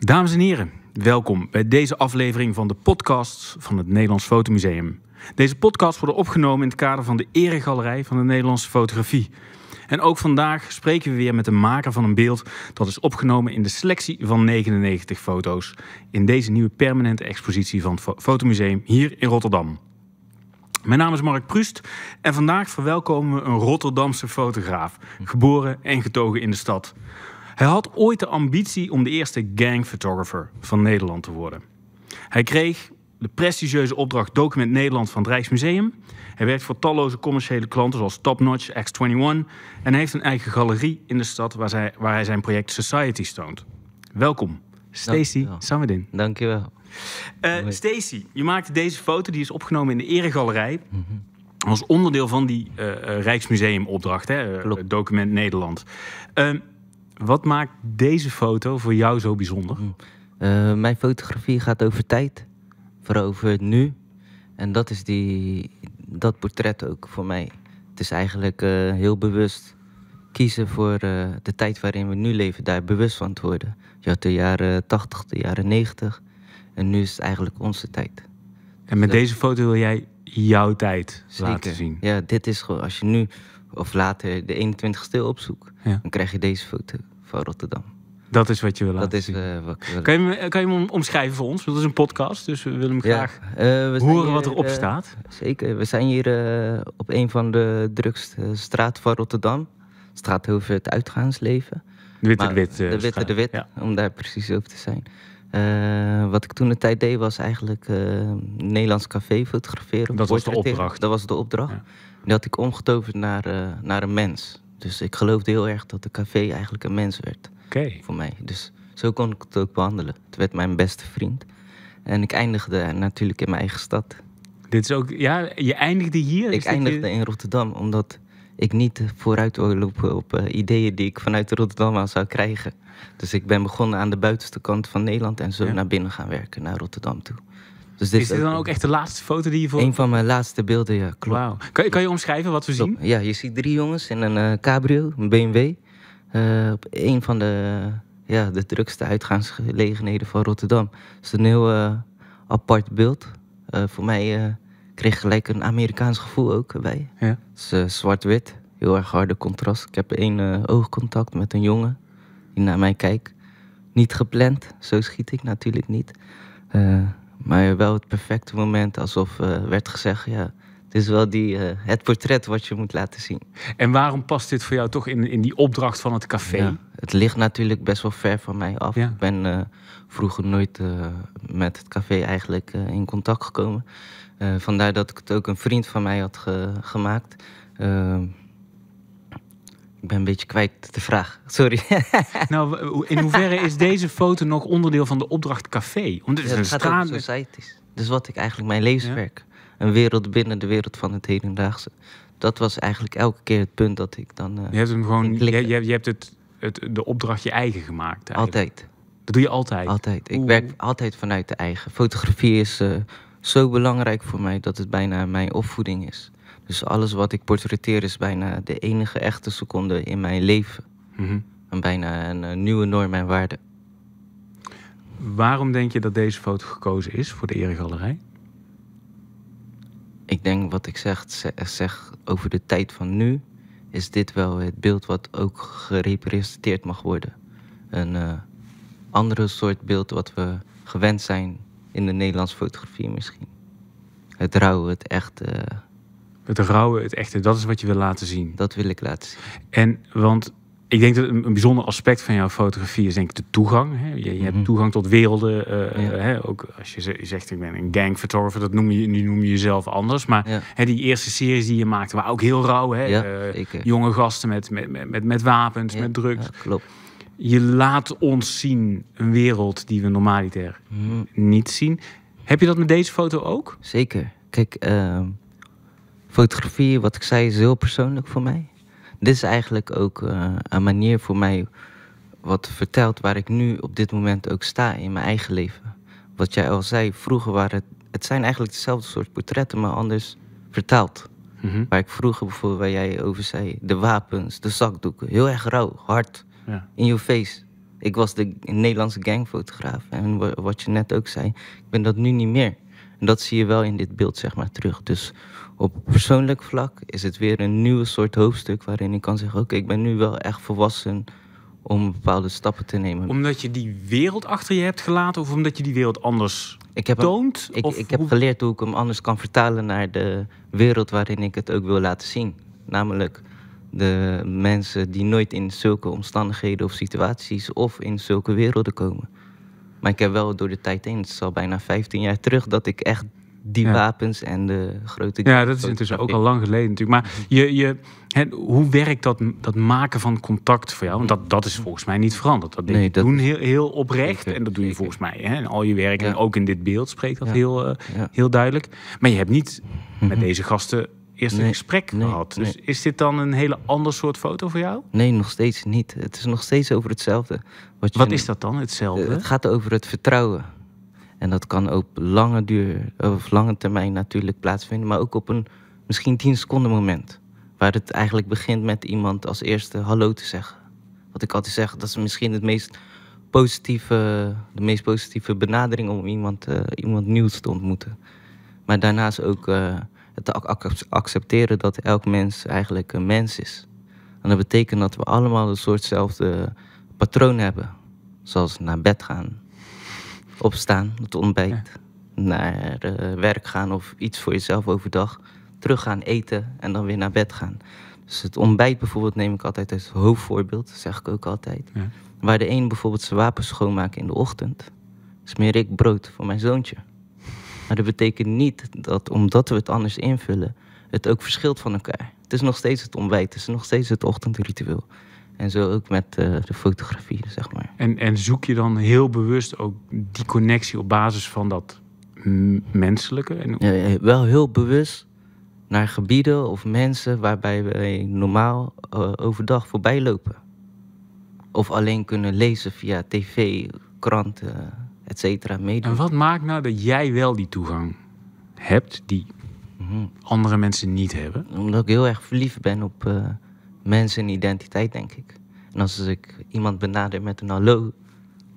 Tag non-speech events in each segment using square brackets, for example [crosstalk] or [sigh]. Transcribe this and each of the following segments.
Dames en heren, welkom bij deze aflevering van de podcast van het Nederlands Fotomuseum. Deze podcast wordt opgenomen in het kader van de Eregalerij van de Nederlandse Fotografie. En ook vandaag spreken we weer met de maker van een beeld dat is opgenomen in de selectie van 99 foto's in deze nieuwe permanente expositie van het Fotomuseum hier in Rotterdam. Mijn naam is Mark Prust en vandaag verwelkomen we een Rotterdamse fotograaf, geboren en getogen in de stad. Hij had ooit de ambitie om de eerste gang van Nederland te worden. Hij kreeg de prestigieuze opdracht Document Nederland van het Rijksmuseum. Hij werkt voor talloze commerciële klanten zoals Top Notch, X21 en heeft een eigen galerie in de stad waar, waar hij zijn project Society toont. Welkom, Stacy Samedin. Dankjewel. Uh, Stacy, je maakte deze foto, die is opgenomen in de Eregalerij. Mhm. Als onderdeel van die uh, eh, eh, Rijksmuseumopdracht, hè, document Nederland. Ehm, wat maakt deze foto voor jou zo bijzonder? Mm. mijn fotografie gaat over tijd, vooral over het nu. En dat is die, dat portret ook voor mij. Het is eigenlijk heel bewust kiezen voor de tijd waarin we nu leven, daar bewust van te worden. Je had de jaren 80, de jaren 90. En nu is het eigenlijk onze tijd. En met deze foto wil jij jouw tijd laten zien. Ja, dit is gewoon, als je nu of later de 21ste opzoekt, dan krijg je deze foto van Rotterdam. Dat is wat je wil laten dat is, zien. Eh, wat Kan, je, kan je hem omschrijven voor ons? Dat is een podcast, dus we willen hem graag eh, we horen wat erop uh, staat. Zeker. We zijn hier op een van de drukste straten van Rotterdam. Straat over het uitgaansleven. De Witte de Wit. de Witte de Wit, om daar precies over te zijn. Eh, wat ik toen de tijd deed was eigenlijk uh, Nederlands café fotograferen. Dat was de opdracht. Dat was de opdracht. Dat Die had ik omgetoverd naar, eh, naar een mens. Dus ik geloofde heel erg dat de café eigenlijk een mens werd. Voor mij. Dus zo kon ik het ook behandelen. Het werd mijn beste vriend. En ik eindigde natuurlijk in mijn eigen stad. Dit is ook, ja, je eindigde hier? Ik eindigde in Rotterdam, omdat ik niet vooruit wil lopen op eh, ideeën die ik vanuit Rotterdam al zou krijgen. Dus ik ben begonnen aan de buitenste kant van Nederland en zo naar binnen gaan werken, naar Rotterdam toe. Dus dit is dit dan ook echt de laatste foto die je voor... Een van mijn laatste beelden, ja, klopt. Kan, je, kan je omschrijven wat we zien? Ja, je ziet drie jongens in een eh, cabrio, een BMW. Eh, op een van de, ja, de drukste uitgaansgelegenheden van Rotterdam. Het is een heel apart beeld. voor mij kreeg gelijk een Amerikaans gevoel ook bij, Ja. Het is eh, zwart-wit, heel erg harde contrast. Ik heb één eh, oogcontact met een jongen die naar mij kijkt. Niet gepland, zo schiet ik natuurlijk niet. Eh, maar wel het perfecte moment, alsof werd gezegd, ja, is wel die, eh, het portret wat je moet laten zien. En waarom past dit voor jou toch in, in die opdracht van het café? Ja, het ligt natuurlijk best wel ver van mij af. Ik ben eh, vroeger nooit eh, met het café eigenlijk in contact gekomen. vandaar dat ik het ook een vriend van mij had gemaakt. Ehm, ik ben een beetje kwijt de vraag. [laughs] Sorry. [laughs] nou, in hoeverre is deze foto nog onderdeel van de opdracht café? Omdat het ja, is een straat... society. Dus wat ik eigenlijk mijn levenswerk een wereld binnen de wereld van het hedendaagse. Dat was eigenlijk elke keer het punt dat ik dan. Eh, je hebt hem gewoon. Je, je, hebt het, het, de opdracht je eigen gemaakt. Altijd. Dat doe je altijd. Altijd. Ik werk altijd vanuit de eigen. Fotografie is eh, zo belangrijk voor mij dat het bijna mijn opvoeding is. Dus alles wat ik portretteer is bijna de enige echte seconde in mijn leven. Mhm. En bijna een, eh, nieuwe norm en waarde. Waarom denk je dat deze foto gekozen is voor de Eregalerij? ik denk wat ik zeg, zeg over de tijd van nu, is dit wel het beeld wat ook gerepresenteerd mag worden. Een uh, andere soort beeld wat we gewend zijn in de Nederlandse fotografie misschien. Het rauwe, het echte. Het rauwe, het echte, dat is wat je wil laten zien. Dat wil ik laten zien. En want ik denk dat een, bijzonder aspect van jouw fotografie is denk ik de toegang. Hè? Je, hebt mhm. toegang tot werelden. Eh, eh, hè? Ook als je zegt ik ben een gang vertorven, dat noem je, nu noem je jezelf anders. Maar hè, die eerste series die je maakte waren ook heel rauw. Hè? Eh, jonge gasten met, met, met, met wapens, met drugs. klopt. Je laat ons zien een wereld die we normaliter mhm. niet zien. Heb je dat met deze foto ook? Zeker. Kijk, ehm, fotografie, wat ik zei, is heel persoonlijk voor mij dit is eigenlijk ook eh, een manier voor mij wat vertelt waar ik nu op dit moment ook sta in mijn eigen leven. Wat jij al zei, vroeger waren het, het zijn eigenlijk dezelfde soort portretten, maar anders vertaald. Mm Waar ik vroeger bijvoorbeeld, waar jij over zei, de wapens, de zakdoeken, heel erg rauw, hard, in je face. Ik was de Nederlandse gangfotograaf en wat je net ook zei, ik ben dat nu niet meer. En dat zie je wel in dit beeld, zeg maar, terug. Dus op persoonlijk vlak is het weer een nieuwe soort hoofdstuk waarin ik kan zeggen: Oké, ik ben nu wel echt volwassen om bepaalde stappen te nemen. Omdat je die wereld achter je hebt gelaten of omdat je die wereld anders toont? of ik, heb geleerd hoe ik hem anders kan vertalen naar de wereld waarin ik het ook wil laten zien. Namelijk de mensen die nooit in zulke omstandigheden of situaties of in zulke werelden komen. Maar ik heb wel door de tijd heen, het is al bijna 15 jaar terug, dat ik echt die wapens en de grote. Ja, dat is intussen ook al lang geleden natuurlijk. Maar je, je, hoe werkt dat, dat maken van contact voor jou? Want dat, dat is volgens mij niet veranderd. Dat, nee, dat doen heel, heel oprecht en dat doe je volgens mij. En al je werk en ook in dit beeld spreekt dat heel, eh, heel duidelijk. Maar je hebt niet met mhm. deze gasten eerst een gesprek gehad. Dus is dit dan een hele ander soort foto voor jou? Nee, nog steeds niet. Het is nog steeds over hetzelfde. Wat, Wat is dat dan, hetzelfde? Het gaat over het vertrouwen. En dat kan ook lange duur, of lange termijn natuurlijk plaatsvinden, maar ook op een misschien tien seconden moment. Waar het eigenlijk begint met iemand als eerste hallo te zeggen. Wat ik altijd zeg, dat is misschien het meest positieve, de meest positieve benadering om iemand, eh, iemand nieuws te ontmoeten. Maar daarnaast ook eh, het accepteren dat elk mens eigenlijk een mens is. En dat betekent dat we allemaal een soortzelfde patroon hebben. Zoals naar bed gaan, opstaan, het ontbijt, naar eh, werk gaan of iets voor jezelf overdag, terug gaan eten en dan weer naar bed gaan. Dus het ontbijt bijvoorbeeld neem ik altijd als hoofdvoorbeeld, zeg ik ook altijd. Ja. Waar de een bijvoorbeeld zijn wapens schoonmaakt in de ochtend, smeer ik brood voor mijn zoontje. Maar dat betekent niet dat omdat we het anders invullen, het ook verschilt van elkaar. Het is nog steeds het ontbijt, het is nog steeds het ochtendritueel. En zo ook met eh, de fotografie, zeg maar. En, en zoek je dan heel bewust ook die connectie op basis van dat menselijke? En... wel heel bewust naar gebieden of mensen waarbij wij normaal eh, overdag voorbij lopen. Of alleen kunnen lezen via tv, kranten, et cetera, media. En wat maakt nou dat jij wel die toegang hebt die mhm. andere mensen niet hebben? Omdat ik heel erg verliefd ben op eh, mensen identiteit, denk ik. En als ik iemand benader met een hallo,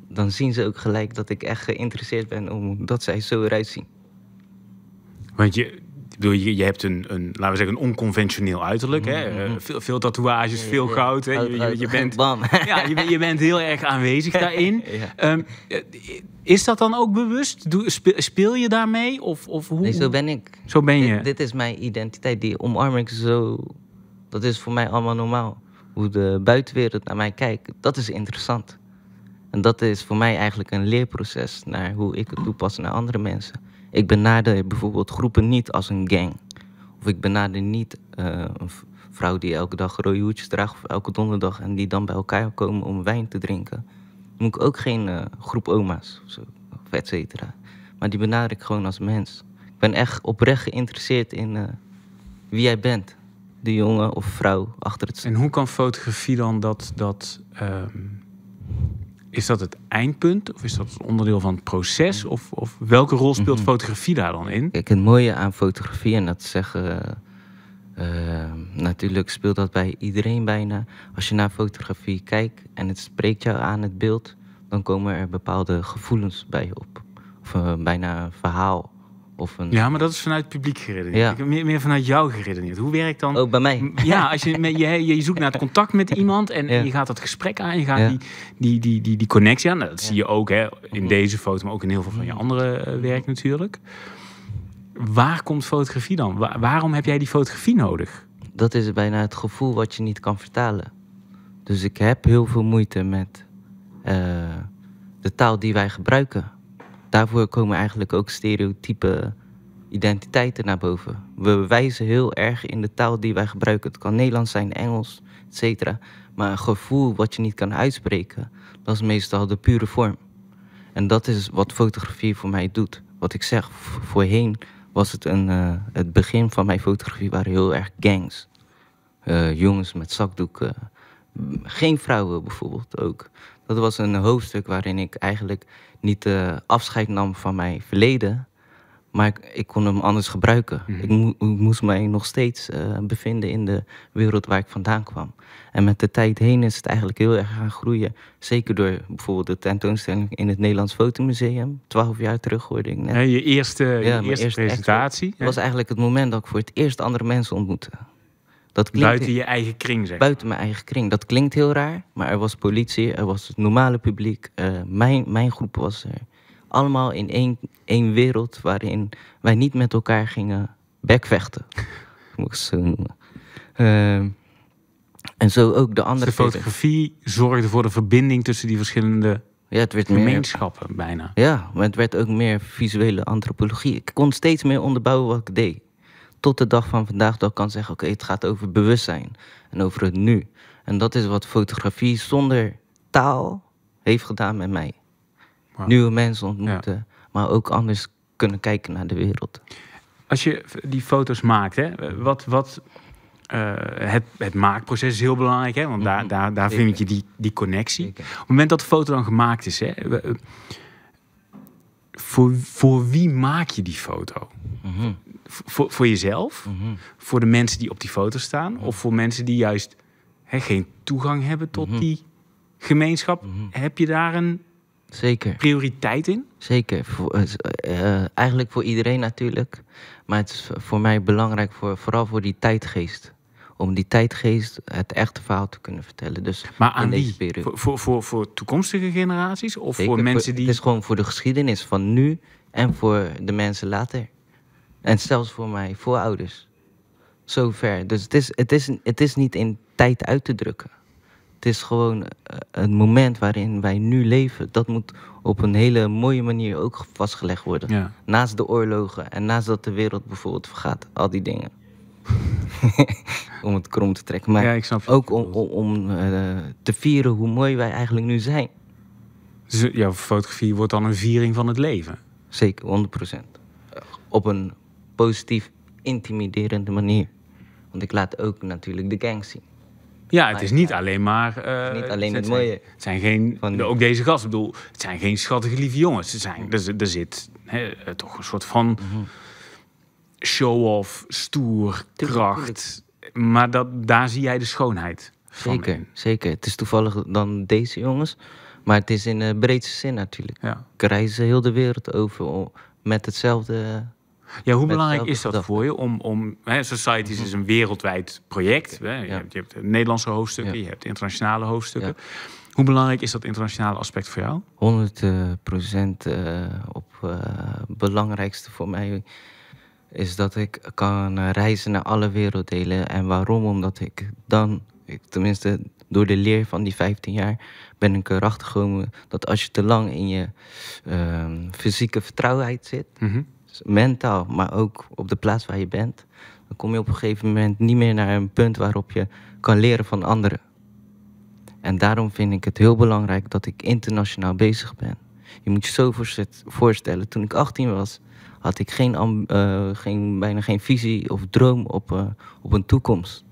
dan zien ze ook gelijk dat ik echt geïnteresseerd ben omdat zij zo eruit zien. Want je, je, je hebt een, een, laten we zeggen, een onconventioneel uiterlijk. hè? Mm-hmm. Eh, veel, veel tatoeages, veel goud. Je, bent, [laughs] ja, je, bent heel erg aanwezig [laughs] daarin. Ehm, eh, is dat dan ook bewust? Doe, speel, je daarmee? Of, of hoe? Nee, zo ben ik. Zo ben je. Dit, dit is mijn identiteit. Die omarm ik zo dat is voor mij allemaal normaal. Hoe de buitenwereld naar mij kijkt, dat is interessant. En dat is voor mij eigenlijk een leerproces naar hoe ik het toepas naar andere mensen. Ik benader bijvoorbeeld groepen niet als een gang. Of ik benader niet eh, een vrouw die elke dag rode draagt of elke donderdag en die dan bij elkaar komen om wijn te drinken. moet ik ook geen eh, groep oma's of, zo, of et cetera. Maar die benader ik gewoon als mens. Ik ben echt oprecht geïnteresseerd in eh, wie jij bent de jongen of vrouw achter het. En hoe kan fotografie dan dat. dat ehm, is dat het eindpunt of is dat onderdeel van het proces? Of, of welke rol speelt mhm. fotografie daar dan in? Kijk, het mooie aan fotografie, en dat zeggen. Ehm, natuurlijk speelt dat bij iedereen bijna. Als je naar fotografie kijkt en het spreekt jou aan het beeld, dan komen er bepaalde gevoelens bij je op. Of eh, bijna een verhaal of een... Ja, maar dat is vanuit publiek geredeneerd. Ja. Meer, meer, vanuit jou geredeneerd. Hoe werkt dan... Ook bij mij. Ja, als je, je, je zoekt naar het contact met [laughs] iemand en je gaat dat gesprek aan. Je gaat die, die, die, die, die connectie aan. Nou, dat zie je ook hè, in deze foto, maar ook in heel veel van je mm. andere eh, werk natuurlijk. Waar komt fotografie dan? waarom heb jij die fotografie nodig? Dat is bijna het gevoel wat je niet kan vertalen. Dus ik heb heel veel moeite met eh, de taal die wij gebruiken daarvoor komen eigenlijk ook stereotype identiteiten naar boven. We wijzen heel erg in de taal die wij gebruiken. Het kan Nederlands zijn, Engels, etc. Maar een gevoel wat je niet kan uitspreken, dat is meestal de pure vorm. En dat is wat fotografie voor mij doet. Wat ik zeg, voorheen was het een, eh, het begin van mijn fotografie waren heel erg gangs. Eh, jongens met zakdoeken. Geen vrouwen bijvoorbeeld ook. Dat was een hoofdstuk waarin ik eigenlijk niet eh, afscheid nam van mijn verleden. Maar ik, ik kon hem anders gebruiken. Mhm. ik, moest mij nog steeds eh, bevinden in de wereld waar ik vandaan kwam. En met de tijd heen is het eigenlijk heel erg gaan groeien. Zeker door bijvoorbeeld de tentoonstelling in het Nederlands Fotomuseum. Twaalf jaar terug hoorde ik net. Ja, je eerste, ja, je eerste, eerste presentatie. Dat was eigenlijk het moment dat ik voor het eerst andere mensen ontmoette buiten je eigen kring, zeg. Buiten mijn eigen kring. Dat klinkt heel raar, maar er was politie, er was het normale publiek. Eh, mijn, mijn groep was er. Allemaal in één, één wereld waarin wij niet met elkaar gingen bekvechten. [laughs] Moet ik zo noemen. Ehm, en zo ook de andere. de fotografie zorgde voor de verbinding tussen die verschillende ja, het werd gemeenschappen bijna. Ja, maar het werd ook meer visuele antropologie. Ik kon steeds meer onderbouwen wat ik deed tot de dag van vandaag dat ik kan zeggen: oké, het gaat over bewustzijn en over het nu. En dat is wat fotografie zonder taal heeft gedaan met mij. Nieuwe mensen ontmoeten, maar ook anders kunnen kijken naar de wereld. Als je die foto's maakt, hè, wat, wat, eh, het, het, maakproces is heel belangrijk, hè, want daar, mhm. daar, daar vind je die, die connectie. Op het moment dat de foto dan gemaakt is, hè, voor, voor wie maak je die foto? Mhm. voor, voor jezelf? Mhm. Voor de mensen die op die foto staan? Of voor mensen die juist hè, geen toegang hebben tot mhm. die gemeenschap? Heb je daar een Zeker. prioriteit in? Zeker. Voor, eh, eh, eigenlijk voor iedereen natuurlijk. Maar het is voor mij belangrijk, voor, vooral voor die tijdgeest om die tijdgeest het echte verhaal te kunnen vertellen. Dus maar aan die, periode. Voor, voor, voor, toekomstige generaties of voor mensen die... Het is gewoon voor de geschiedenis van nu en voor de mensen later. En zelfs voor mijn voorouders. Zo ver. Dus het is, het, is, het is niet in tijd uit te drukken. Het is gewoon het eh, moment waarin wij nu leven. Dat moet op een hele mooie manier ook vastgelegd worden. Naast de oorlogen en naast dat de wereld bijvoorbeeld vergaat. Al die dingen. [laughs] om het krom te trekken. Maar ook om, om, om eh, te vieren hoe mooi wij eigenlijk nu zijn. Dus, eh, jouw fotografie wordt dan een viering van het leven? Zeker, 100%. Op een positief, intimiderende manier. Want ik laat ook natuurlijk de gang zien. Ja, het is niet alleen maar. Uh, niet alleen het, mooie. het zijn geen. Van, ook deze gast, ik bedoel, het zijn geen schattige lieve jongens. Ze zijn, er, zit toch een soort van. Mhm show-off, stoer, kracht. Maar dat, daar zie jij de schoonheid van. Zeker, zeker. Het is toevallig dan deze jongens. Maar het is in de eh, breedste zin natuurlijk. Ja. reis heel de wereld over met hetzelfde ja, hoe belangrijk is dat voor je? Om, om, hè, Societies is een wereldwijd project. Je, hebt, Nederlandse hoofdstukken, je hebt internationale hoofdstukken. Hoe belangrijk is dat internationale aspect voor jou? 100 eh, eh, op belangrijkste voor mij is dat ik kan reizen naar alle werelddelen. En waarom? Omdat ik dan, ik, tenminste door de leer van die 15 jaar, ben ik erachter gekomen dat als je te lang in je ehm, fysieke vertrouwheid zit, mhm. dus mentaal, maar ook op de plaats waar je bent, dan kom je op een gegeven moment niet meer naar een punt waarop je kan leren van anderen. En daarom vind ik het heel belangrijk dat ik internationaal bezig ben. Je moet je zo voorstellen, toen ik 18 was, had ik geen, eh, geen, bijna geen visie of droom op, eh, op een toekomst.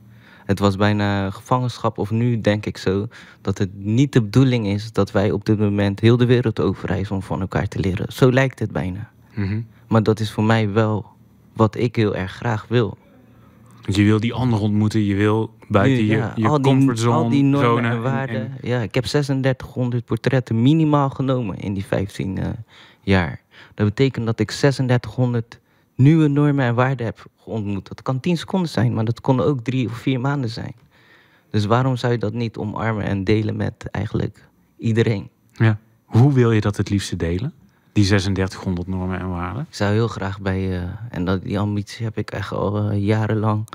Het was bijna gevangenschap, of nu denk ik zo, dat het niet de bedoeling is dat wij op dit moment heel de wereld overreizen om van elkaar te leren. Zo lijkt het bijna. Mhm. Maar dat is voor mij wel wat ik heel erg graag wil je wil die ander ontmoeten, je wil buiten nu, je, comfortzone. Die, al die normen en waarden. ja, ik heb 3600 portretten minimaal genomen in die 15 eh, jaar. Dat betekent dat ik 3600 nieuwe normen en waarden heb ontmoet. Dat kan 10 seconden zijn, maar dat kon ook drie of vier maanden zijn. Dus waarom zou je dat niet omarmen en delen met eigenlijk iedereen? Ja. Hoe wil je dat het liefste delen? die 3600 normen en waarden? Ik zou heel graag bij, uh, en dat, die ambitie heb ik echt al eh, jarenlang,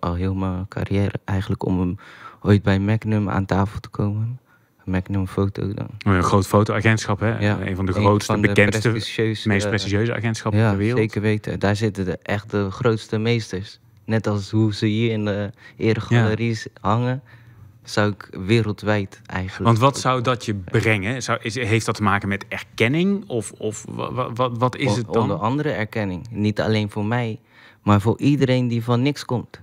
al, heel mijn carrière eigenlijk, om hem ooit bij Magnum aan tafel te komen. Magnum Foto dan. een oh groot fotoagentschap, hè? Ja, een van de grootste, van bekendste, meest prestigieuze agentschappen ja, ter wereld. Zeker weten. Daar zitten de, echt de grootste meesters. Net als hoe ze hier in de eregalerie's ja. hangen, zou ik wereldwijd eigenlijk. Want wat zou dat je brengen? Zou, is, heeft dat te maken met erkenning? Of, of wat, wat is het dan? Onder andere erkenning. Niet alleen voor mij, maar voor iedereen die van niks komt.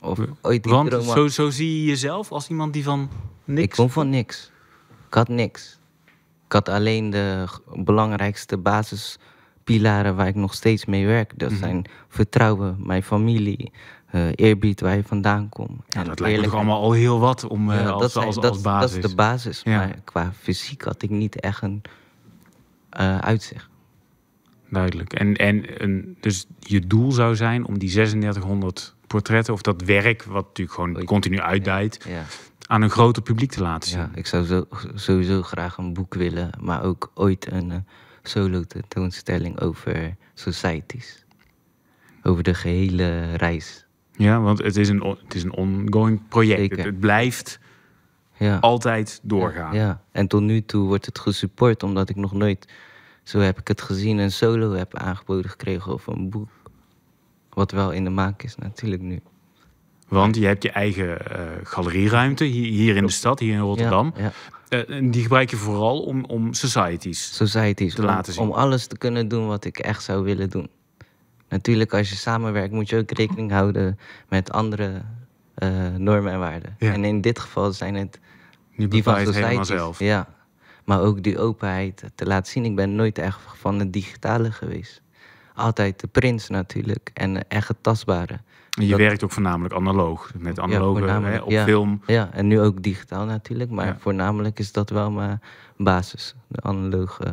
Of ooit Want zo, zo zie je jezelf als iemand die van niks. Ik kom van niks. Ik had niks. Ik had alleen de belangrijkste basispilaren waar ik nog steeds mee werk. Dat mhm. zijn vertrouwen, mijn familie, eh, eerbied waar je vandaan komt. Ja, dat lijkt me allemaal al heel wat om, eh, als, dat, als, basis. Dat is de basis. Maar qua fysiek had ik niet echt een eh, uitzicht. Duidelijk. En, en, dus je doel zou zijn om die 3600 portretten of dat werk, wat natuurlijk gewoon continu uitdijt, ja, aan een groter publiek te laten zien. Ja, ik zou sowieso graag een boek willen, maar ook ooit een solo tentoonstelling over societies. Over de gehele reis ja, want het is een, het is een ongoing project. Het, blijft ja. altijd doorgaan. Ja, en tot nu toe wordt het gesupport omdat ik nog nooit, zo heb ik het gezien, een solo heb aangeboden gekregen of een boek. Wat wel in de maak is natuurlijk nu. Want je hebt je eigen eh, galerieruimte hier, in de stad, hier in Rotterdam. Ja, eh, en die gebruik je vooral om, om societies, societies te laten zien. Om alles te kunnen doen wat ik echt zou willen doen natuurlijk, als je samenwerkt, moet je ook rekening houden met andere eh, normen en waarden. En in dit geval zijn het die, die van de zelf. Ja. Maar ook die openheid te laten zien. Ik ben nooit echt van het digitale geweest. Altijd de prins natuurlijk en echt tastbare. je werkt ook voornamelijk analoog, met analoge hè, op film. Ja, en nu ook digitaal natuurlijk, maar voornamelijk is dat wel mijn basis, de analoge eh,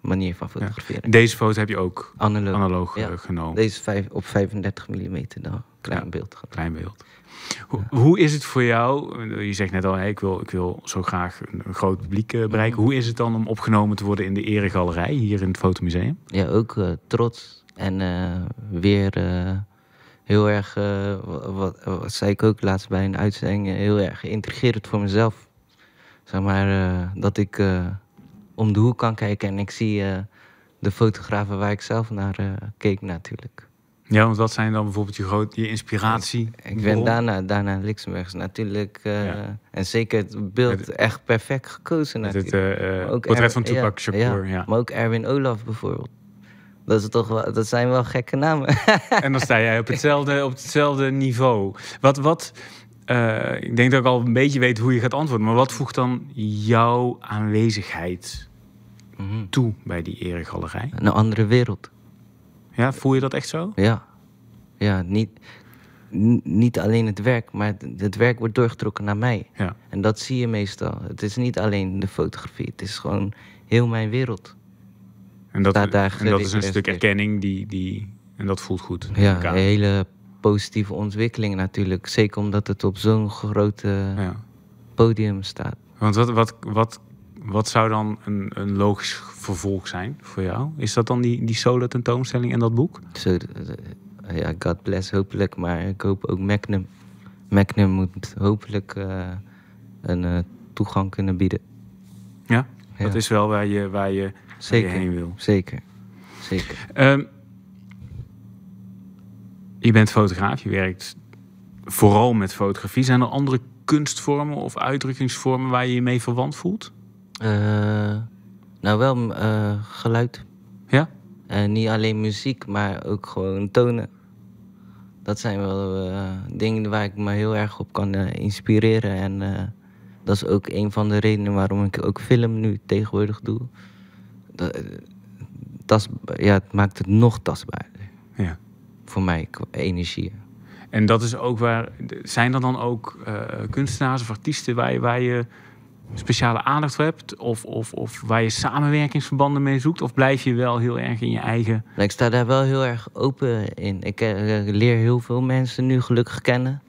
manier van fotograferen. Deze foto heb je ook analoog, eh, genomen. Deze vijf, op 35 mm dan, klein beeld. Klein beeld. Hoe, is het voor jou? Je zegt net al, ik, wil, ik wil zo graag een, groot publiek eh, bereiken. Mhm. Hoe is het dan om opgenomen te worden in de Eregalerij hier in het Fotomuseum? Ja, ook trots. En weer heel erg, wat, wat, zei ik ook laatst bij een uitzending, heel erg geïntrigeerd voor mezelf zeg maar, eh, dat ik eh, om de hoek kan kijken en ik zie eh, de fotografen waar ik zelf naar keek natuurlijk. Ja, want wat zijn dan bijvoorbeeld je, groot, je inspiratie? Ik, ben daarna, daarna Lixenbergs natuurlijk. En zeker het beeld echt perfect gekozen natuurlijk. Het, portret van Tupac ja, ja. Maar ook Erwin Olaf bijvoorbeeld. Dat, is toch dat zijn wel gekke namen. en dan sta jij op [laughs] hetzelfde, op hetzelfde niveau. Wat, wat, eh, ik denk dat ik al een beetje weet hoe je gaat antwoorden. Maar wat voegt dan jouw aanwezigheid mhm. toe bij die eregalerij? Een andere wereld. Ja, voel je dat echt zo? Ja. Ja, niet, niet alleen het werk, maar het, werk wordt doorgetrokken naar mij. Ja. En dat zie je meestal. Het is niet alleen de fotografie. Het is gewoon heel mijn wereld. En dat, en dat is een stuk erkenning die, die... En dat voelt goed. Ja, een hele positieve ontwikkeling natuurlijk. Zeker omdat het op zo'n grote ja. podium staat. Want wat, wat, wat, wat zou dan een, een logisch vervolg zijn voor jou? Is dat dan die, die solo tentoonstelling en dat boek? Zo, eh, ja, God bless hopelijk. Maar ik hoop ook Magnum. Magnum moet hopelijk eh, een eh, toegang kunnen bieden. Ja, dat is wel waar je, waar je, waar heen wil. Zeker, zeker. Ehm, je bent fotograaf, je werkt vooral met fotografie. Zijn er andere kunstvormen of uitdrukkingsvormen waar je je mee verwant voelt? Eh, nou, wel eh, geluid. Ja? En eh, niet alleen muziek, maar ook gewoon tonen. Dat zijn wel dingen waar ik me heel erg op kan inspireren. En dat is ook een van de redenen waarom ik ook film nu tegenwoordig doe. Dat, tas, ja, het maakt het nog tastbaarder voor mij energie. En dat is ook waar. Zijn er dan ook eh, kunstenaars of artiesten waar je, waar je speciale aandacht voor hebt? Of, of, of waar je samenwerkingsverbanden mee zoekt? Of blijf je wel heel erg in je eigen. Nou, ik sta daar wel heel erg open in. Ik eh, leer heel veel mensen nu gelukkig kennen.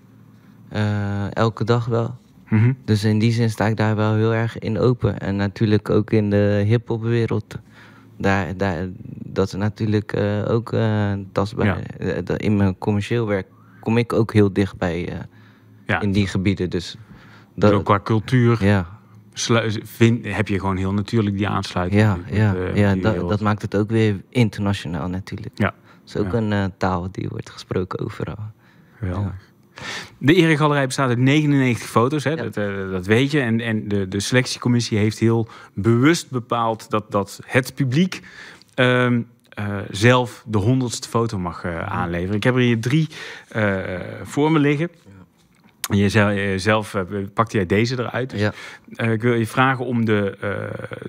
Eh, elke dag wel. Mhm. Dus in die zin sta ik daar wel heel erg in open. En natuurlijk ook in de hip-hopwereld daar, dat is natuurlijk eh, ook uh, tastbaar. Eh, in mijn commercieel werk kom ik ook heel dicht bij ja. in die gebieden. Dus, dus dat, ook qua cultuur ja. Vind, heb je gewoon heel natuurlijk die aansluiting. Ja, ja, dat, dat maakt het ook weer internationaal natuurlijk. Ja. Het is ook een taal die wordt gesproken overal. Geweldig. De Eregalerij bestaat uit 99 foto's, hè? Dat, eh, dat, weet je. En, en de, de, selectiecommissie heeft heel bewust bepaald dat, dat het publiek ehm, eh, zelf de honderdste foto mag eh, aanleveren. Ik heb er hier drie voor me liggen. Jezelf eh, eh, pakte jij deze eruit. Dus, eh, ik wil je vragen om de, uh,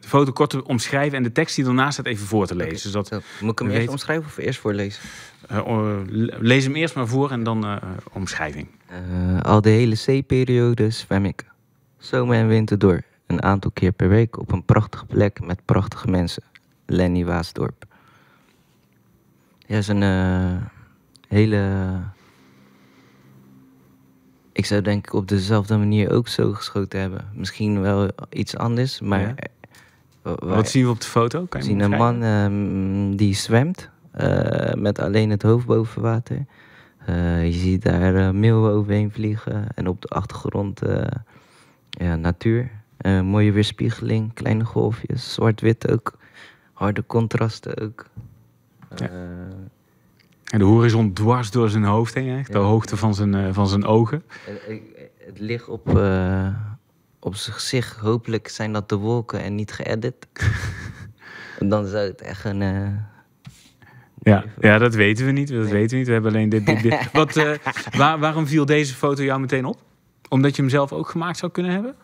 de, foto kort te omschrijven en de tekst die ernaast staat even voor te lezen. Moet ik hem eerst omschrijven of eerst voorlezen? Oh, lees hem eerst maar voor en dan omschrijving. al de hele zeeperiode zwem ik zomer en winter door. Een aantal keer per week op een prachtige plek met prachtige mensen. Lenny Waasdorp. Ja, is een hele ik zou denk ik op dezelfde manier ook zo geschoten hebben. Misschien wel iets anders, maar... Eh, Wat zien we op de foto? Kan je we zien een man ehm, die zwemt eh, met alleen het hoofd boven water. Eh, je ziet daar uh, meeuwen overheen vliegen en op de achtergrond ja, natuur. mooie weerspiegeling, kleine golfjes, zwart-wit ook. Harde contrasten ook. En de horizon dwars door zijn hoofd heen, echt, de hoogte van zijn, eh, van zijn ogen. Eh, het ligt op, uh, op zijn gezicht. Hopelijk zijn dat de wolken en niet geëdit. [laughs] Dan zou het echt een. Ja, ja, dat weten we niet. Dat weten we niet. We hebben alleen dit. dit, [laughs] Wat, waarom viel deze foto jou meteen op? Omdat je hem zelf ook gemaakt zou kunnen hebben?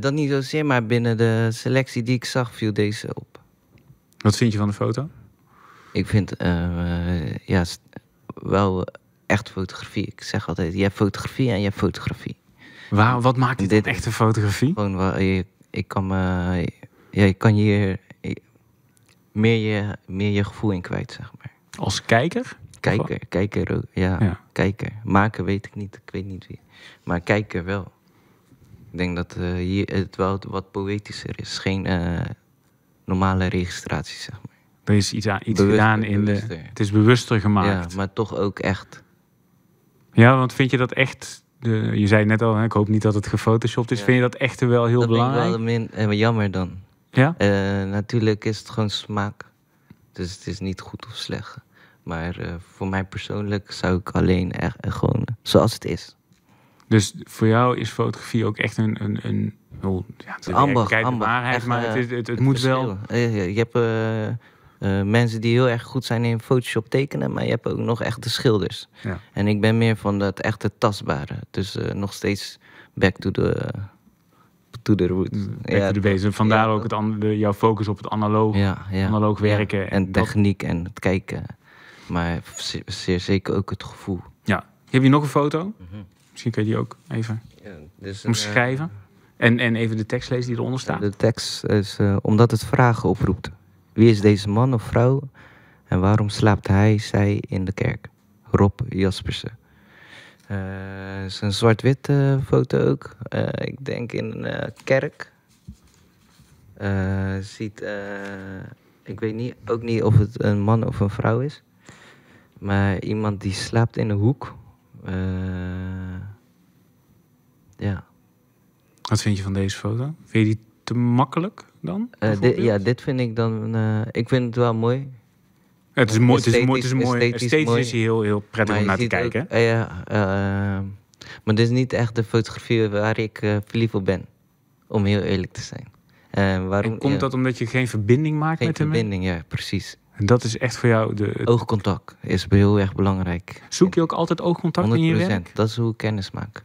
dat niet zozeer, maar binnen de selectie die ik zag viel deze op. Wat vind je van de foto? Ik vind eh, ja, wel echt fotografie. Ik zeg altijd, je hebt fotografie en je hebt fotografie. Waar, wat maakt dit, dit echte fotografie? Gewoon, waar, je, ik kan me, ja, je kan hier meer je, meer je gevoel in kwijt, zeg maar. Als kijker? Kijker, kijker ook. Ja, ja, Maken weet ik niet, ik weet niet wie. Maar kijker wel. Ik denk dat eh, hier het wel wat poëtischer is. Geen eh, normale registratie, zeg maar. Er is iets, gedaan in de. Het is bewuster gemaakt. Ja, maar toch ook echt. Ja, want vind je dat echt. De, je zei net al, hè, ik hoop niet dat het gefotoshopt is. Vind je dat echt wel heel belangrijk? Dat vind wel min, eh, jammer dan. Ja? Eh, natuurlijk is het gewoon smaak. Dus het is niet goed of slecht. Maar eh, voor mij persoonlijk zou ik alleen echt gewoon zoals het is. Dus voor jou is fotografie ook echt een. een, een, ja, het is ambacht, waarheid, maar het, het, het moet wel. Je, je hebt uh, mensen die heel erg goed zijn in Photoshop tekenen, maar je hebt ook nog echte schilders. Ja. En ik ben meer van dat echte tastbare. Dus eh, nog steeds back to the, to the roots. Back ja, to the Vandaar ook het jouw focus op het analoog, analoog werken. En techniek en het kijken. Maar zeer, zeker ook het gevoel. Ja. Heb je nog een foto? Misschien kun je die ook even dus eh, omschrijven. Een, en, en even de tekst lezen die eronder staat. De tekst is omdat het vragen oproept. Wie is deze man of vrouw en waarom slaapt hij, zij in de kerk? Rob Jaspersen. Het eh, is een zwart witte eh, foto ook. Eh, ik denk in een kerk. ziet, ik weet niet, ook niet of het een man of een vrouw is. Maar iemand die slaapt in een hoek. ja. Wat vind je van deze foto? Vind je die makkelijk dan? Eh, ja, dit vind ik dan. Eh, ik vind het wel mooi. Het is mooi, het is mooi, het is mooi. Esthetisch, is mooi. is heel, heel prettig om naar te kijken. ja, eh, maar dit is niet echt de fotografie waar ik uh, verliefd op ben. Om heel eerlijk te zijn. waarom, komt dat omdat je geen verbinding maakt met hem? Geen verbinding, ja, precies. En dat is echt voor jou de... Oogcontact is heel erg belangrijk. Zoek je ook altijd oogcontact in je werk? 100%, dat is hoe ik kennis maak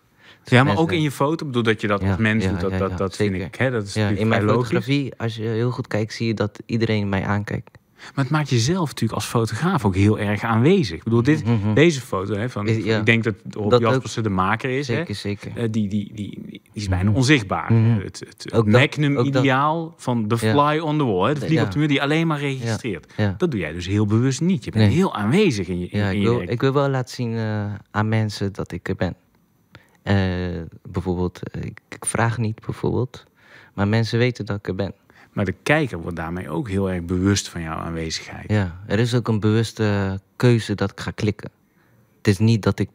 ja, maar ook in je foto, bedoel dat je dat als mensen doet, dat, dat, dat vind ik. Hè, dat is in mijn fotografie, als je heel goed kijkt, zie je dat iedereen mij aankijkt. Maar het maakt jezelf natuurlijk als fotograaf ook heel erg aanwezig. Ik bedoel, dit, mhm, mhm. deze foto, hè, van, ik denk dat Rob dat Jaspersen de maker is. Zeker, hè? zeker. Eh, die, die, die, die, is bijna mhm. onzichtbaar. Het, het, magnum-ideaal van de fly on the wall. Hè? De vlieg op de muur die alleen maar registreert. Dat doe jij dus heel bewust niet. Je bent heel aanwezig in je, in, ik, wil, ik wil wel laten zien eh, aan mensen dat ik er ben. Eh, bijvoorbeeld, eh, ik, vraag niet bijvoorbeeld, maar mensen weten dat ik er ben. Maar de kijker wordt daarmee ook heel erg bewust van jouw aanwezigheid. Ja, er is ook een bewuste keuze dat ik ga klikken. Het is niet dat ik.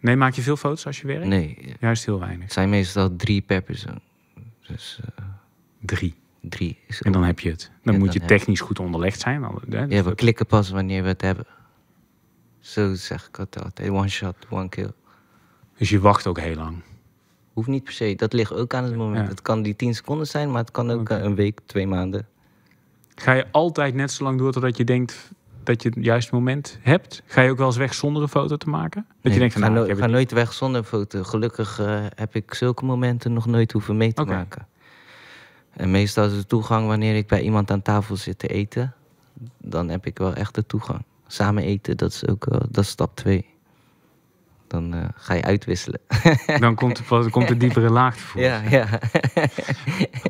Nee, maak je veel foto's als je werkt? Nee. Juist heel weinig. Het zijn meestal drie per persoon. Dus, eh, Drie. Drie. Is en dan heb je het. Dan moet je technisch goed onderlegd zijn. Ja, we klikken pas wanneer we het hebben. Zo zeg ik het altijd. One shot, one kill. Dus je wacht ook heel lang. Hoeft niet per se. Dat ligt ook aan het moment. Het kan die 10 seconden zijn, maar het kan ook eh, een week, twee maanden. Ga je altijd net zo lang door totdat je denkt dat je het juiste moment hebt? Ga je ook wel eens weg zonder een foto te maken? Dat je denkt, van, nou, ga, ga nooit weg zonder een foto. Gelukkig eh, heb ik zulke momenten nog nooit hoeven mee te maken. En meestal is de toegang wanneer ik bij iemand aan tafel zit te eten. Dan heb ik wel echt de toegang. Samen eten, dat is ook dat is stap 2 dan eh, ga je uitwisselen. Dan komt, er, komt er diepere laag te voelen. Ja, ja.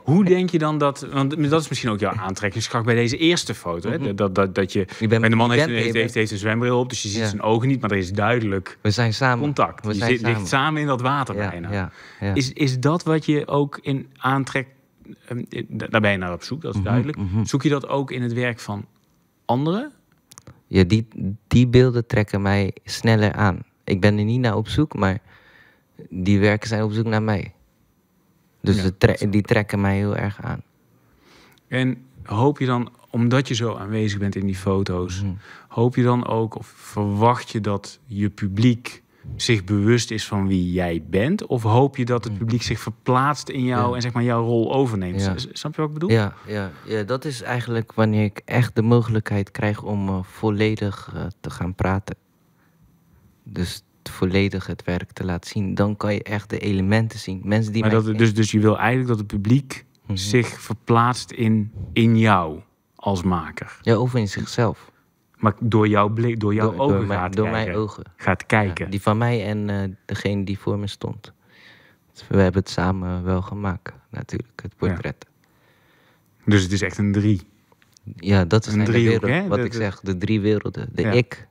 Hoe denk je dan dat, want dat is misschien ook jouw aantrekkingskracht bij deze eerste foto. Mhm. Dat, dat, dat je, en de man heeft, bent, een zwembril op, dus je ziet zijn ogen niet, maar er is duidelijk We zijn samen. contact. We je zit, samen. ligt samen in dat water ja, bijna. Ja, is, is dat wat je ook in aantrekt, ehm, eh, daar ben je naar op zoek, dat is mhm, duidelijk. Mhm. Zoek je dat ook in het werk van anderen? Ja, die, die beelden trekken mij sneller aan. Ik ben er niet naar op zoek, maar die werken zijn op zoek naar mij. Dus die trekken mij heel erg aan. En hoop je dan, omdat je zo aanwezig bent in die foto's, mhm. hoop je dan ook of verwacht je dat je publiek zich bewust is van wie jij bent? Of hoop je dat het mhm. publiek zich verplaatst in jou en zeg maar jouw rol overneemt? Ja. Snap je wat ik bedoel? Ja, ja, ja, dat is eigenlijk wanneer ik echt de mogelijkheid krijg om eh, volledig eh, te gaan praten dus volledig het werk te laten zien, dan kan je echt de elementen zien. Mensen die maar dat, dus, dus je wil eigenlijk dat het publiek mhm. zich verplaatst in, in jou als maker. Ja, of in zichzelf. Maar door jouw blik, door jouw ogen door gaat mijn, door mijn ogen. Gaat kijken. die van mij en eh, degene die voor me stond. Dus we hebben het samen wel gemaakt, natuurlijk, het portret. Dus het is echt een drie. Ja, dat is een wat ik zeg. De drie werelden. De ik,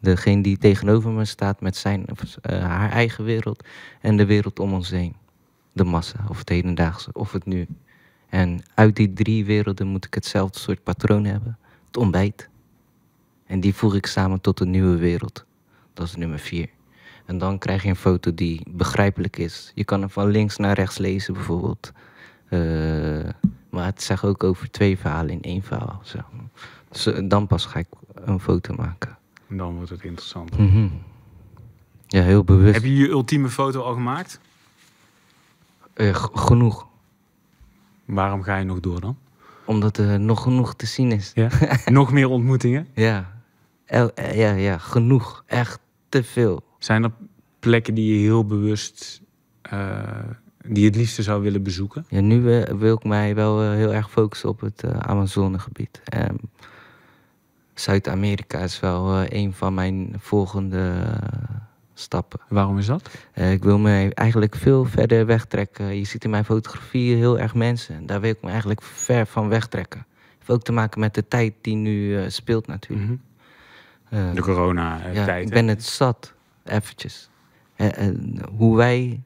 Degene die tegenover me staat met zijn of eh, haar eigen wereld en de wereld om ons heen. De massa, of het hedendaagse, of het nu. En uit die drie werelden moet ik hetzelfde soort patroon hebben. Het ontbijt. En die voeg ik samen tot een nieuwe wereld. Dat is nummer vier. En dan krijg je een foto die begrijpelijk is. Je kan hem van links naar rechts lezen bijvoorbeeld. Eh, maar het zegt ook over twee verhalen in één verhaal. Zo. Dus eh, dan pas ga ik een foto maken dan wordt het interessant. Mhm. Ja, heel bewust. Heb je je ultieme foto al gemaakt? Eh, genoeg. Waarom ga je nog door dan? Omdat er nog genoeg te zien is. Ja? [laughs] nog meer ontmoetingen? Ja. Eh, ja, ja, genoeg. Echt te veel. Zijn er plekken die je heel bewust, eh, die je het liefste zou willen bezoeken? Ja, nu wil ik mij wel heel erg focussen op het Amazonegebied. Ehm, Zuid-Amerika is wel eh, een van mijn volgende stappen. Waarom is dat? Eh, ik wil me eigenlijk veel verder wegtrekken. Je ziet in mijn fotografie heel erg mensen. Daar wil ik me eigenlijk ver van wegtrekken. Heeft ook te maken met de tijd die nu eh, speelt natuurlijk. Mhm. de corona-tijd. Ja, ik ben het zat, eventjes. hoe wij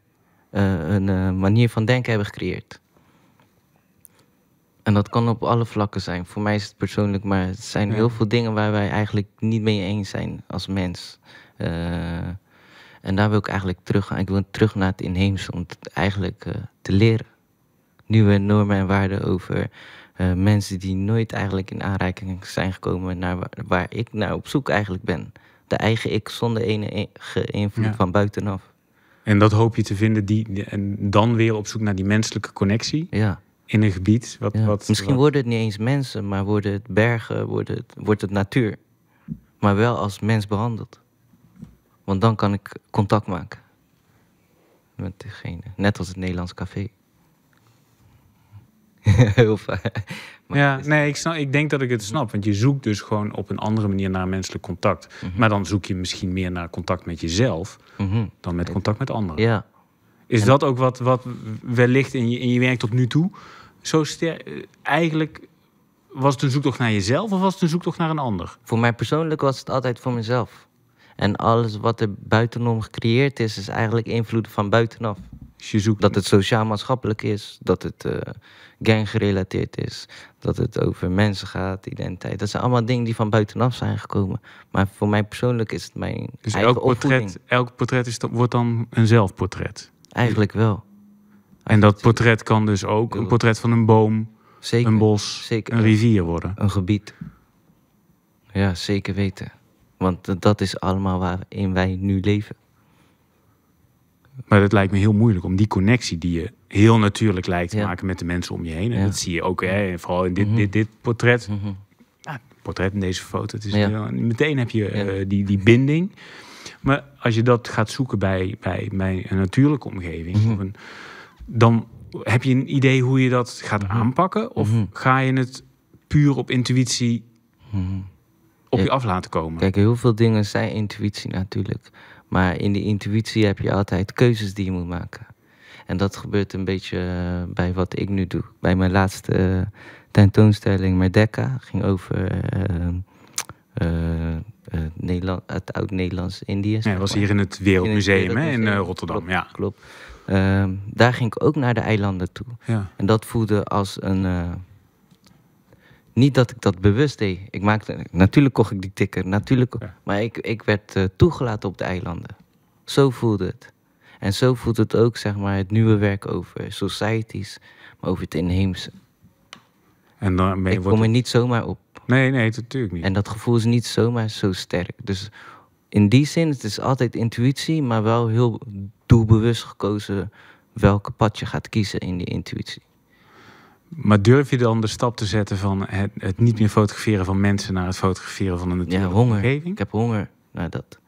een manier van denken hebben gecreëerd. En dat kan op alle vlakken zijn. Voor mij is het persoonlijk, maar het zijn heel veel dingen waar wij eigenlijk niet mee eens zijn als mens. Eh, en daar wil ik eigenlijk terug gaan. Ik wil terug naar het inheemse om het eigenlijk eh, te leren. Nieuwe normen en waarden over eh, mensen die nooit eigenlijk in aanraking zijn gekomen naar waar, ik naar op zoek eigenlijk ben. De eigen ik zonder enige e-, invloed van buitenaf. En dat hoop je te vinden die, en dan weer op zoek naar die menselijke connectie. Ja in een gebied. Wat, wat, Misschien worden het niet eens mensen, maar worden het bergen, worden het, wordt het natuur. Maar wel als mens behandeld. Want dan kan ik contact maken met degene. Net als het Nederlands café. [laughs] Heel fijn. ja, nee, ik, snap, ik denk dat ik het snap. Want je zoekt dus gewoon op een andere manier naar menselijk contact. Mhm. Maar dan zoek je misschien meer naar contact met jezelf mhm. dan met contact met anderen. Ja. Is dat ook wat, wat wellicht in je, in je werk tot nu toe zo eh, Eigenlijk was het een zoektocht naar jezelf of was het een zoektocht naar een ander? Voor mij persoonlijk was het altijd voor mezelf. En alles wat er buitenom gecreëerd is, is eigenlijk invloed van buitenaf. Dus je zoekt... Dat het sociaal-maatschappelijk is, dat het uh, eh, gang-gerelateerd is, dat het over mensen gaat, identiteit. Dat zijn allemaal dingen die van buitenaf zijn gekomen. Maar voor mij persoonlijk is het mijn dus eigen elk portret, Elk portret wordt dan een zelfportret? Eigenlijk wel. En dat portret kan dus ook een portret van een boom, zeker, een bos, zeker, een rivier worden. Een gebied. Ja, zeker weten. Want dat is allemaal waarin wij nu leven. Maar het lijkt me heel moeilijk om die connectie die je heel natuurlijk lijkt te maken met de mensen om je heen. En dat zie je ook, hè, mhm. vooral in dit, mhm. dit, dit portret. ja, mhm. nou, portret in deze foto. Het is heel, meteen heb je eh, die, die binding. Maar als je dat gaat zoeken bij, bij, bij een natuurlijke omgeving. of een, dan heb je een idee hoe je dat gaat mhm. aanpakken? Of mhm. ga je het puur op intuïtie mhm. op je af laten komen? Kijk, heel veel dingen zijn intuïtie natuurlijk. Maar in de intuïtie heb je altijd keuzes die je moet maken. En dat gebeurt een beetje eh, bij wat ik nu doe. Bij mijn laatste eh, tentoonstelling Dekka ging over eh, Nederland, het oud-Nederlands-Indië. Ja, dat was hier in het Wereldmuseum in, hè, in Rotterdam. ja. klopt. Ehm, daar ging ik ook naar de eilanden toe. Ja. En dat voelde als een. Eh, niet dat ik dat bewust deed. Ik maakte, natuurlijk kocht ik die tikker, natuurlijk. Maar ik, ik werd eh, toegelaten op de eilanden. Zo voelde het. En zo voelt het ook, zeg maar, het nieuwe werk over societies, maar over het inheemse. En dan, ik kom er niet zomaar op. Nee, nee, natuurlijk niet. En dat gevoel is niet zomaar zo sterk. Dus in die zin, het is altijd intuïtie, maar wel heel doelbewust gekozen welke pad je gaat kiezen in die intuïtie. Maar durf je dan de stap te zetten van het, het niet meer fotograferen van mensen naar het fotograferen van de natuurlijke Omgeving? Ik heb honger naar dat.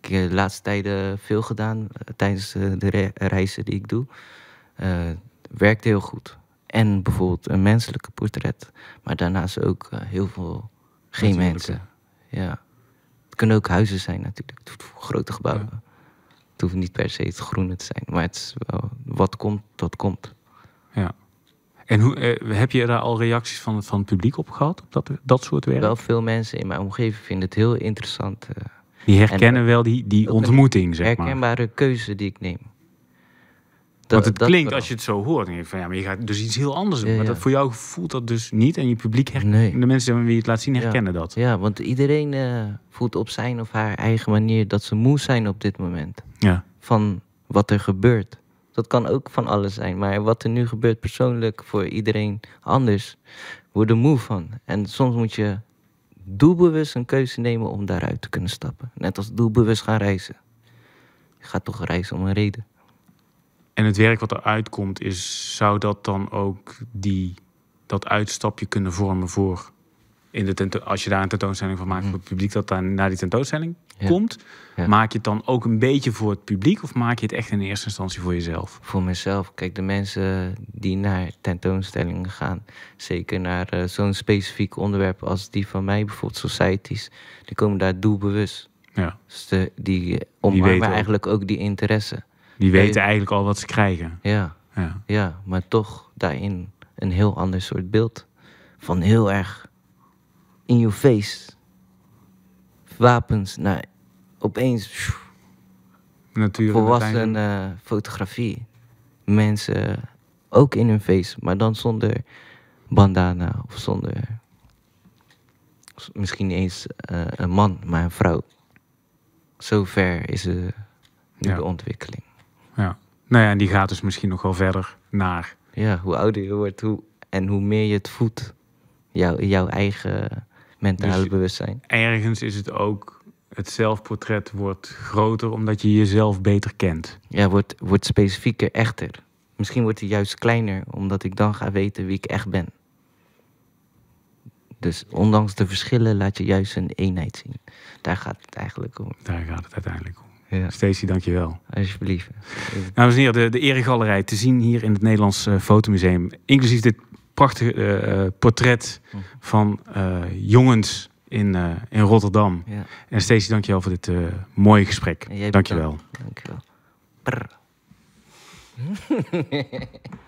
Ik heb de laatste tijden veel gedaan eh, tijdens eh, de reizen die ik doe. Uh, eh, werkt heel goed. En bijvoorbeeld een menselijke portret. Maar daarnaast ook heel veel geen mensen. Ja kunnen ook huizen zijn natuurlijk. Het grote gebouwen. Het hoeft niet per se het groene te zijn. Maar het is wel, wat komt, dat komt. Ja. En hoe, eh, heb je daar al reacties van, van het publiek op gehad? Op dat, dat soort werk? Wel veel mensen in mijn omgeving vinden het heel interessant. Eh, die herkennen eh, wel die, die ontmoeting zeg maar. Herkenbare keuze die ik neem. Want het dat klinkt als je het zo hoort. En je van ja, maar je gaat dus iets heel anders doen. maar voor jou voelt dat dus niet. En je publiek, herken, nee. de mensen die het laat zien, herkennen dat. Ja, want iedereen eh, voelt op zijn of haar eigen manier dat ze moe zijn op dit moment. Ja. Van wat er gebeurt. Dat kan ook van alles zijn. Maar wat er nu gebeurt persoonlijk voor iedereen anders, wordt er moe van. En soms moet je doelbewust een keuze nemen om daaruit te kunnen stappen. Net als doelbewust gaan reizen. Je gaat toch reizen om een reden. En het werk wat eruit komt, is, zou dat dan ook die, dat uitstapje kunnen vormen voor. In de tento- als je daar een tentoonstelling van maakt mhm. voor het publiek dat daar naar die tentoonstelling komt, maak je het dan ook een beetje voor het publiek of maak je het echt in eerste instantie voor jezelf? Voor mezelf. Kijk, de mensen die naar tentoonstellingen gaan, zeker naar eh, zo'n specifiek onderwerp als die van mij, bijvoorbeeld societies, die komen daar doelbewust. Ja. Dus de, die eh, omarmen eigenlijk ook die interesse. Die weten eigenlijk al wat ze krijgen. Ja. ja. Ja, maar toch daarin een heel ander soort beeld. Van heel erg in je face. Wapens naar opeens. Natuurlijk. Volwassen eh, fotografie. Mensen ook in hun face, maar dan zonder bandana of zonder. Misschien niet eens eh, een man, maar een vrouw. Zover is de, eh, de ontwikkeling ja. Nou ja, en die gaat dus misschien nog wel verder naar. Ja, hoe ouder je wordt hoe, en hoe meer je het voedt, jouw, jouw eigen mentale dus bewustzijn. Ergens is het ook, het zelfportret wordt groter omdat je jezelf beter kent. Ja, wordt, wordt specifieker, echter. Misschien wordt hij juist kleiner omdat ik dan ga weten wie ik echt ben. Dus ondanks de verschillen laat je juist een eenheid zien. Daar gaat het eigenlijk om. Daar gaat het uiteindelijk om. Ja. Stacey, dankjewel. Alsjeblieft. Dames en heren, de, de Eregalerij te zien hier in het Nederlands eh, Fotomuseum. Inclusief dit prachtige eh, eh, portret van jongens in, in Rotterdam. Ja. En Stacey, dankjewel voor dit mooie gesprek. Dankjewel. Dankjewel. Brr. [laughs]